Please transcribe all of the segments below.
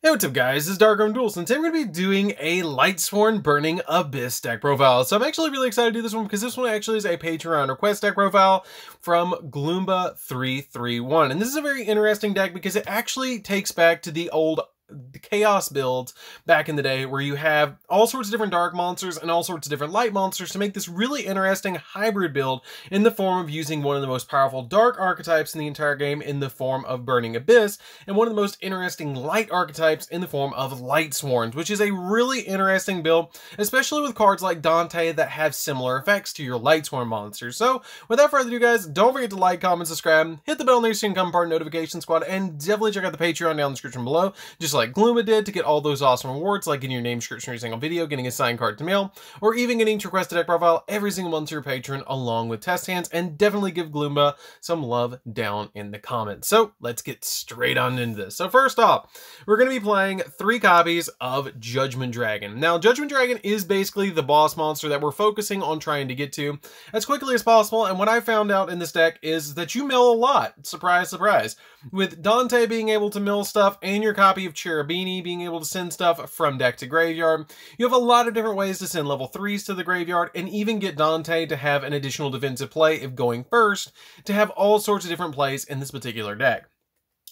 Hey, what's up guys, this is Darkroom Duels, and today we're going to be doing a Lightsworn Burning Abyss deck profile. So I'm actually really excited to do this one because this one actually is a Patreon request deck profile from Gloomba331. And this is a very interesting deck because it actually takes back to the old the chaos builds back in the day where you have all sorts of different dark monsters and all sorts of different light monsters to make this really interesting hybrid build in the form of using one of the most powerful dark archetypes in the entire game in the form of Burning Abyss and one of the most interesting light archetypes in the form of Light Swarms, which is a really interesting build, especially with cards like Dante that have similar effects to your Light Swarm monsters. So without further ado guys, don't forget to like, comment, subscribe, hit the bell on your screen, come part notification squad, and definitely check out the Patreon down in the description below. Just like Gluma did to get all those awesome rewards, like in your name description every single video, getting a signed card to mail, or even getting to request a deck profile every single month to your patron along with test hands, and definitely give Gloomba some love down in the comments. So let's get straight on into this. So first off, we're going to be playing three copies of Judgment Dragon. Now, Judgment Dragon is basically the boss monster that we're focusing on trying to get to as quickly as possible, and what I found out in this deck is that you mill a lot. Surprise, surprise. With Dante being able to mill stuff and your copy of Cherubini being able to send stuff from deck to graveyard. You have a lot of different ways to send level 3s to the graveyard and even get Dante to have an additional defensive play if going first to have all sorts of different plays in this particular deck.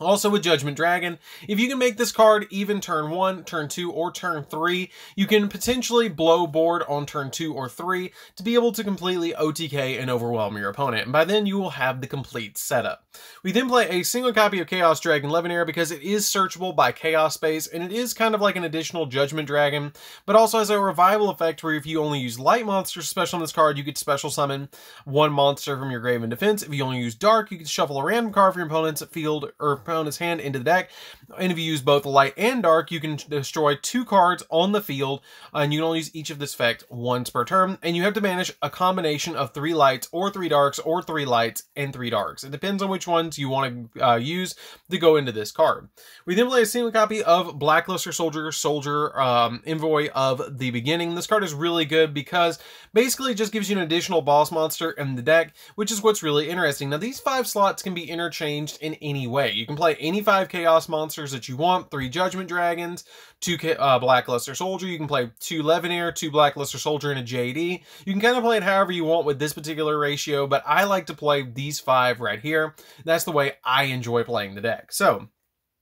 Also with Judgment Dragon, if you can make this card even turn 1, turn 2, or turn 3, you can potentially blow board on turn 2 or 3 to be able to completely OTK and overwhelm your opponent, and by then you will have the complete setup. We then play a single copy of Chaos Dragon Levenir because it is searchable by Chaos Space, and it is kind of like an additional Judgment Dragon, but also has a revival effect where if you only use Light Monster special on this card, you could special summon one monster from your Grave and Defense. If you only use Dark, you could shuffle a random card from your opponent's field or pound his hand into the deck. And if you use both light and dark, you can destroy two cards on the field, and you can only use each of this effect once per turn. And you have to manage a combination of three lights or three darks or three lights and three darks. It depends on which ones you want to uh, use to go into this card. We then play a single copy of Blackluster Soldier, Soldier, um, Envoy of the Beginning. This card is really good because basically it just gives you an additional boss monster in the deck, which is what's really interesting. Now, these five slots can be interchanged in any way. You can play any five Chaos monsters that you want. Three Judgment Dragons, two uh, Black Luster Soldier. You can play two Leveneer, two Black Luster Soldier, and a JD. You can kind of play it however you want with this particular ratio, but I like to play these five right here. That's the way I enjoy playing the deck. So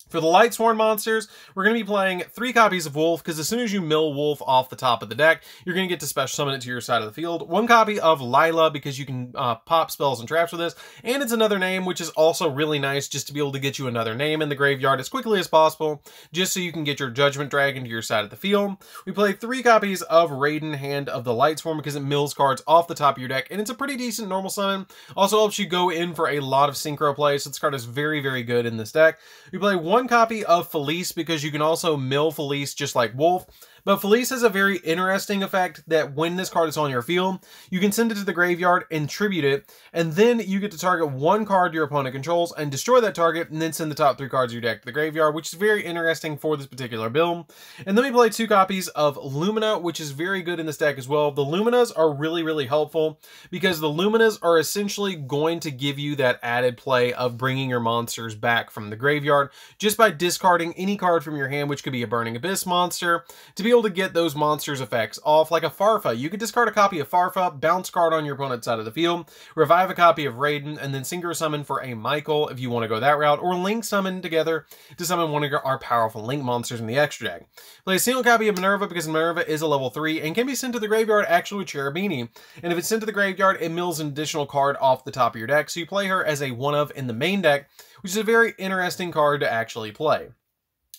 for the Lightsworn monsters, we're going to be playing three copies of Wolf, because as soon as you mill Wolf off the top of the deck, you're going to get to special summon it to your side of the field. One copy of Lila, because you can uh, pop spells and traps with this, and it's another name, which is also really nice just to be able to get you another name in the graveyard as quickly as possible, just so you can get your Judgment Dragon to your side of the field. We play three copies of Raiden, Hand of the Lightsworn, because it mills cards off the top of your deck, and it's a pretty decent normal summon. Also helps you go in for a lot of synchro play, so this card is very, very good in this deck. We play one one copy of Felice because you can also mill Felice just like Wolf. But Felice has a very interesting effect that when this card is on your field, you can send it to the graveyard and tribute it, and then you get to target one card your opponent controls and destroy that target, and then send the top three cards of your deck to the graveyard, which is very interesting for this particular build. And then we play two copies of Lumina, which is very good in this deck as well. The Luminas are really, really helpful because the Luminas are essentially going to give you that added play of bringing your monsters back from the graveyard just by discarding any card from your hand, which could be a Burning Abyss monster, to be able to get those monsters' effects off, like a Farfa. You could discard a copy of Farfa, bounce card on your opponent's side of the field, revive a copy of Raiden, and then Singer Summon for a Michael if you want to go that route, or Link Summon together to summon one of our powerful Link monsters in the extra deck. Play a single copy of Minerva because Minerva is a level 3 and can be sent to the graveyard actually with Cherubini. And if it's sent to the graveyard, it mills an additional card off the top of your deck, so you play her as a 1 of in the main deck, which is a very interesting card to actually play.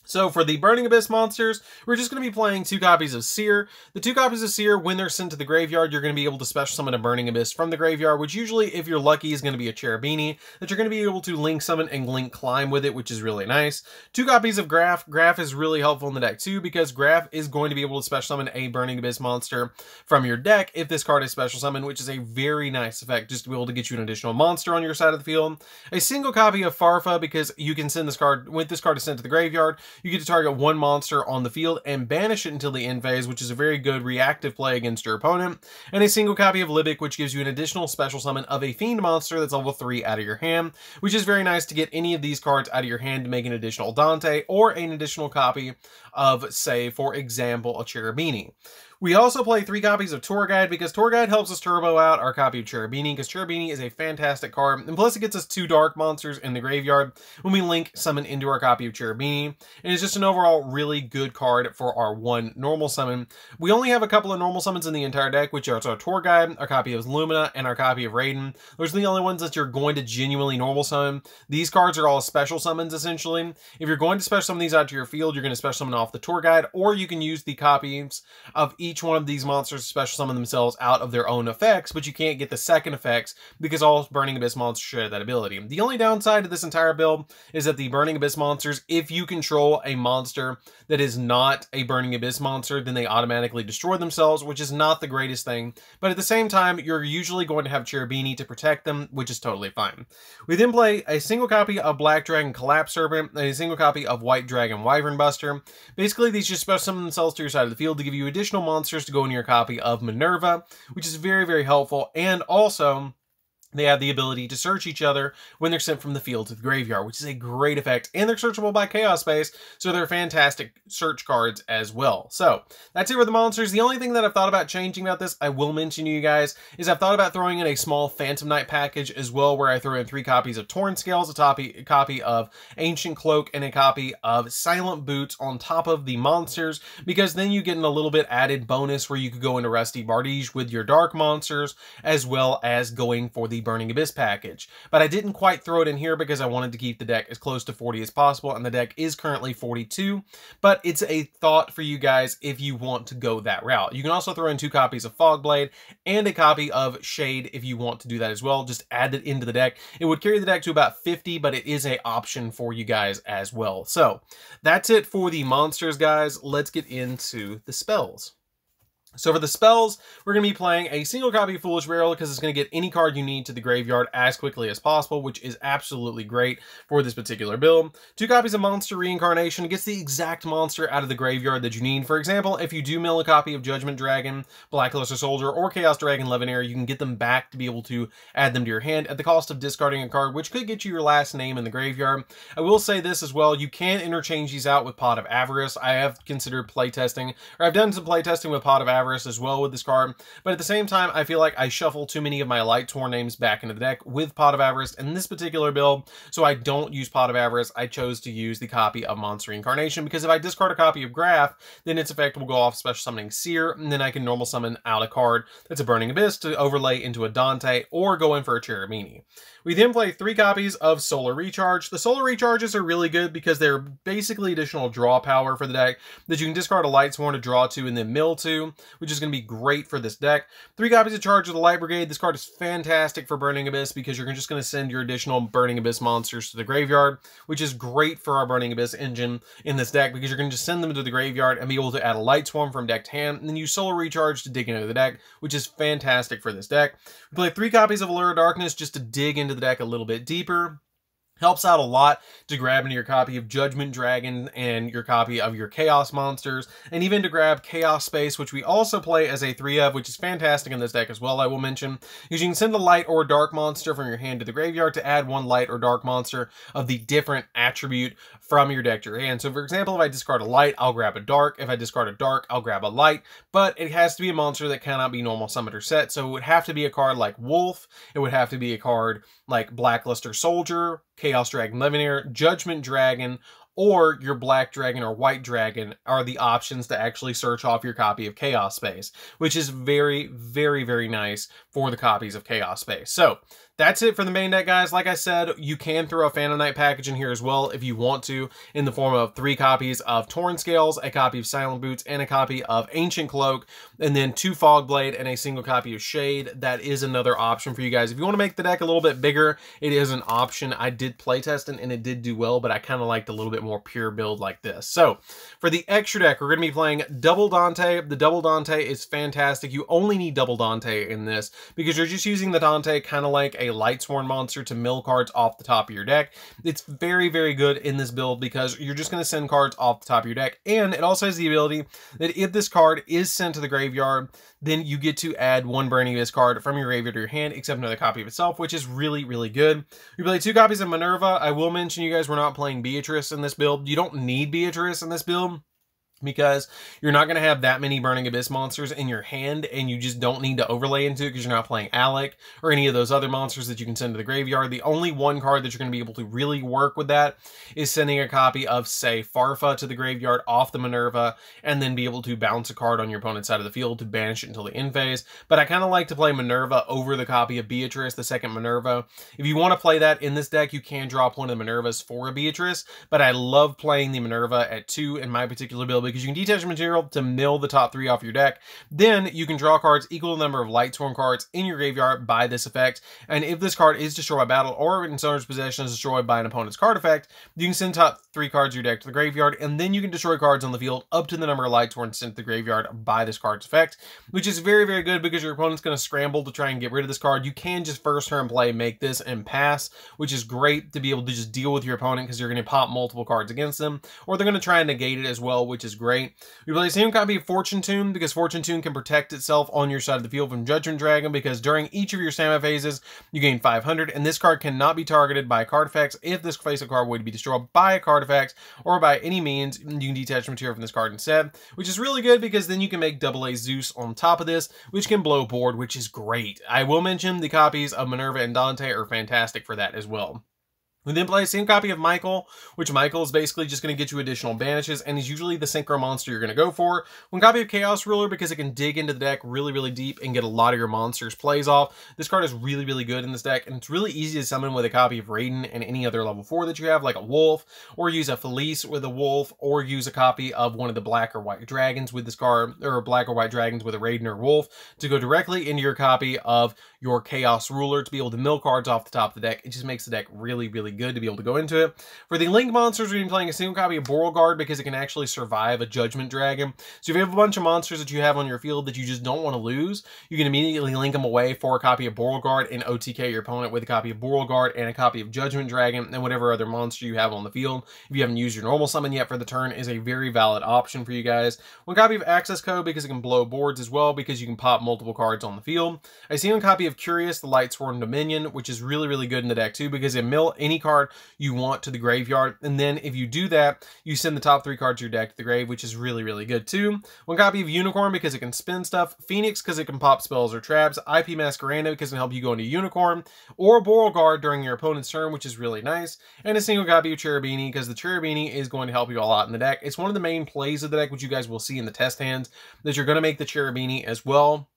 So for the Burning Abyss monsters, we're just going to be playing two copies of Seer. The two copies of Seer, when they're sent to the graveyard, you're going to be able to special summon a Burning Abyss from the graveyard, which usually, if you're lucky, is going to be a Cherubini, that you're going to be able to link summon and link climb with it, which is really nice. Two copies of Graph. Graph is really helpful in the deck too, because Graph is going to be able to special summon a Burning Abyss monster from your deck if this card is special summon, which is a very nice effect, just to be able to get you an additional monster on your side of the field. A single copy of Farfa, because you can send this card, when this card is sent to the graveyard, you get to target one monster on the field and banish it until the end phase, which is a very good reactive play against your opponent, and a single copy of Libic, which gives you an additional special summon of a Fiend monster that's level 3 out of your hand, which is very nice to get any of these cards out of your hand to make an additional Dante or an additional copy of, say, for example, a Cherubini. We also play three copies of Tour Guide because Tour Guide helps us turbo out our copy of Cherubini because Cherubini is a fantastic card. And plus it gets us two Dark Monsters in the graveyard when we link summon into our copy of Cherubini. And it's just an overall really good card for our one normal summon. We only have a couple of normal summons in the entire deck, which are our Tour Guide, our copy of Lumina, and our copy of Raiden. Those are the only ones that you're going to genuinely normal summon. These cards are all special summons, essentially. If you're going to special summon these out to your field, you're going to special summon off the Tour Guide, or you can use the copies of each each one of these monsters special summon themselves out of their own effects, but you can't get the second effects because all Burning Abyss monsters share that ability. The only downside to this entire build is that the Burning Abyss monsters, if you control a monster that is not a Burning Abyss monster, then they automatically destroy themselves, which is not the greatest thing. But at the same time, you're usually going to have Cherubini to protect them, which is totally fine. We then play a single copy of Black Dragon Collapse Serpent, a single copy of White Dragon Wyvern Buster. Basically, these just special summon themselves to your side of the field to give you additional monsters monsters to go in your copy of Minerva, which is very, very helpful. And also, they have the ability to search each other when they're sent from the field to the graveyard, which is a great effect. And they're searchable by Chaos Space, so they're fantastic search cards as well. So that's it with the monsters. The only thing that I've thought about changing about this, I will mention to you guys, is I've thought about throwing in a small Phantom Knight package as well, where I throw in three copies of Torn Scales, a, topi- a copy of Ancient Cloak, and a copy of Silent Boots on top of the monsters, because then you get in a little bit added bonus where you could go into Rusty Bardige with your dark monsters, as well as going for the Burning Abyss package. But I didn't quite throw it in here because I wanted to keep the deck as close to 40 as possible, and the deck is currently 42, but it's a thought for you guys if you want to go that route. You can also throw in two copies of Fogblade and a copy of Shade if you want to do that as well. Just add it into the deck. It would carry the deck to about 50, but it is a option for you guys as well. So that's it for the monsters, guys. Let's get into the spells. So for the spells, we're going to be playing a single copy of Foolish Barrel because it's going to get any card you need to the graveyard as quickly as possible, which is absolutely great for this particular build. Two copies of Monster Reincarnation gets the exact monster out of the graveyard that you need. For example, if you do mill a copy of Judgment Dragon, Black Blackluster Soldier, or Chaos Dragon Levenair, you can get them back to be able to add them to your hand at the cost of discarding a card, which could get you your last name in the graveyard. I will say this as well, you can interchange these out with Pot of Avarice. I have considered playtesting, or I've done some playtesting with Pot of Avarice as well with this card. But at the same time, I feel like I shuffle too many of my Light Torn names back into the deck with Pot of Avarice in this particular build. So I don't use Pot of Avarice. I chose to use the copy of Monster Incarnation because if I discard a copy of Graph, then its effect will go off special summoning Seer, and then I can normal summon out a card that's a Burning Abyss to overlay into a Dante or go in for a Cherubini. We then play three copies of Solar Recharge. The Solar Recharges are really good because they're basically additional draw power for the deck that you can discard a light sworn to draw to and then mill to which is going to be great for this deck. Three copies of Charge of the Light Brigade. This card is fantastic for Burning Abyss because you're just going to send your additional Burning Abyss monsters to the graveyard, which is great for our Burning Abyss engine in this deck because you're going to just send them to the graveyard and be able to add a Light Swarm from deck hand, and then use Solar Recharge to dig into the deck, which is fantastic for this deck. We play three copies of Allure of Darkness just to dig into the deck a little bit deeper. Helps out a lot to grab into your copy of Judgment Dragon and your copy of your Chaos Monsters, and even to grab Chaos Space, which we also play as a 3 of, which is fantastic in this deck as well, I will mention. because You can send a light or dark monster from your hand to the graveyard to add one light or dark monster of the different attribute from your deck to your hand. So for example, if I discard a light, I'll grab a dark. If I discard a dark, I'll grab a light, but it has to be a monster that cannot be normal summoned or set, so it would have to be a card like Wolf, it would have to be a card like Blackluster Soldier, Chaos Dragon Levineer, Judgment Dragon, or your black dragon or white dragon are the options to actually search off your copy of Chaos Space, which is very, very, very nice for the copies of Chaos Space. So that's it for the main deck, guys. Like I said, you can throw a Phantom Knight package in here as well if you want to, in the form of three copies of Torn Scales, a copy of Silent Boots, and a copy of Ancient Cloak, and then two Fog Blade and a single copy of Shade. That is another option for you guys. If you want to make the deck a little bit bigger, it is an option. I did playtest and, and it did do well, but I kind of liked a little bit more pure build like this. So for the extra deck, we're going to be playing Double Dante. The Double Dante is fantastic. You only need Double Dante in this because you're just using the Dante kind of like a Lightsworn monster to mill cards off the top of your deck. It's very, very good in this build because you're just going to send cards off the top of your deck. And it also has the ability that if this card is sent to the graveyard, then you get to add one Burning Abyss card from your graveyard to your hand, except another copy of itself, which is really, really good. We play two copies of Minerva. I will mention you guys were not playing Beatrice in this build. You don't need Beatrice in this build because you're not going to have that many Burning Abyss monsters in your hand, and you just don't need to overlay into it because you're not playing Alec or any of those other monsters that you can send to the graveyard. The only one card that you're going to be able to really work with that is sending a copy of, say, Farfa to the graveyard off the Minerva, and then be able to bounce a card on your opponent's side of the field to banish it until the end phase. But I kind of like to play Minerva over the copy of Beatrice, the second Minerva. If you want to play that in this deck, you can drop one of the Minervas for a Beatrice, but I love playing the Minerva at two in my particular build because you can detach material to mill the top three off your deck. Then you can draw cards equal to the number of Lightstorm cards in your graveyard by this effect. And if this card is destroyed by battle or in someone's possession is destroyed by an opponent's card effect, you can send top three cards of your deck to the graveyard. And then you can destroy cards on the field up to the number of Lightstorm sent to the graveyard by this card's effect, which is very, very good because your opponent's going to scramble to try and get rid of this card. You can just first turn play, make this and pass, which is great to be able to just deal with your opponent because you're going to pop multiple cards against them, or they're going to try and negate it as well, which is great. We play the same copy of Fortune Tune because Fortune Tune can protect itself on your side of the field from Judgment Dragon because during each of your stamina phases, you gain 500, and this card cannot be targeted by card effects. If this face of card would be destroyed by a card effect or by any means, you can detach material from this card instead, which is really good because then you can make double A Zeus on top of this, which can blow board, which is great. I will mention the copies of Minerva and Dante are fantastic for that as well. We then play the same copy of Michael, which Michael is basically just going to get you additional banishes and is usually the synchro monster you're going to go for. One copy of Chaos Ruler because it can dig into the deck really, really deep and get a lot of your monsters plays off. This card is really, really good in this deck and it's really easy to summon with a copy of Raiden and any other level 4 that you have, like a Wolf, or use a Felice with a Wolf, or use a copy of one of the Black or White Dragons with this card, or Black or White Dragons with a Raiden or Wolf to go directly into your copy of your Chaos Ruler to be able to mill cards off the top of the deck. It just makes the deck really, really good to be able to go into it. For the Link monsters, we're going to be playing a single copy of Boral Guard because it can actually survive a Judgment Dragon. So if you have a bunch of monsters that you have on your field that you just don't want to lose, you can immediately link them away for a copy of Boral Guard and OTK your opponent with a copy of Boral Guard and a copy of Judgment Dragon and whatever other monster you have on the field. If you haven't used your normal summon yet for the turn, is a very valid option for you guys. One copy of Access Code because it can blow boards as well because you can pop multiple cards on the field. A single copy of Curious, the Lightsworn Dominion, which is really, really good in the deck too, because it mill any card you want to the graveyard. And then if you do that, you send the top three cards to your deck to the grave, which is really, really good too. One copy of Unicorn because it can spin stuff, Phoenix because it can pop spells or traps, IP Masquerando because it can help you go into Unicorn, or Boral Guard during your opponent's turn, which is really nice, and a single copy of Cherubini because the Cherubini is going to help you a lot in the deck. It's one of the main plays of the deck, which you guys will see in the test hands, that you're going to make the Cherubini as well.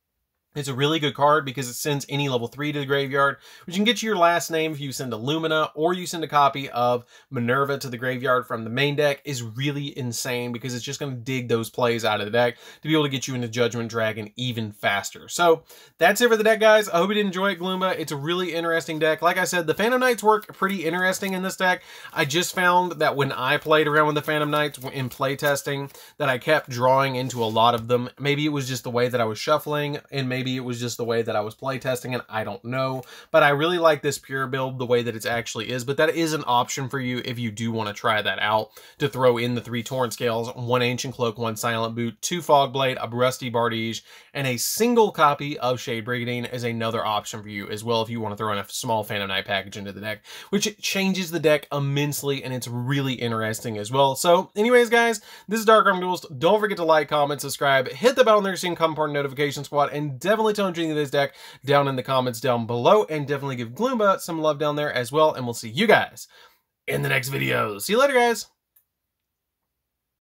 It's a really good card because it sends any level 3 to the graveyard, which you can get you your last name if you send a Lumina or you send a copy of Minerva to the graveyard from the main deck is really insane because it's just going to dig those plays out of the deck to be able to get you into Judgment Dragon even faster. So that's it for the deck, guys. I hope you did enjoy it, Gloomba. It's a really interesting deck. Like I said, the Phantom Knights work pretty interesting in this deck. I just found that when I played around with the Phantom Knights in playtesting, that I kept drawing into a lot of them. Maybe it was just the way that I was shuffling and maybe Maybe it was just the way that I was playtesting it. I don't know. But I really like this Pure build the way that it actually is. But that is an option for you if you do want to try that out to throw in the three Torrent Scales, one Ancient Cloak, one Silent Boot, two fog blade, a Rusty Bardige, and a single copy of Shade Brigandine is another option for you as well if you want to throw in a small Phantom Knight package into the deck, which changes the deck immensely and it's really interesting as well. So anyways, guys, this is Dark Arm Duels. Don't forget to like, comment, subscribe, hit the bell on there so you can come part notification squad, and definitely tell Engineering this deck down in the comments down below, and definitely give Gloomba some love down there as well, and we'll see you guys in the next video. See you later, guys!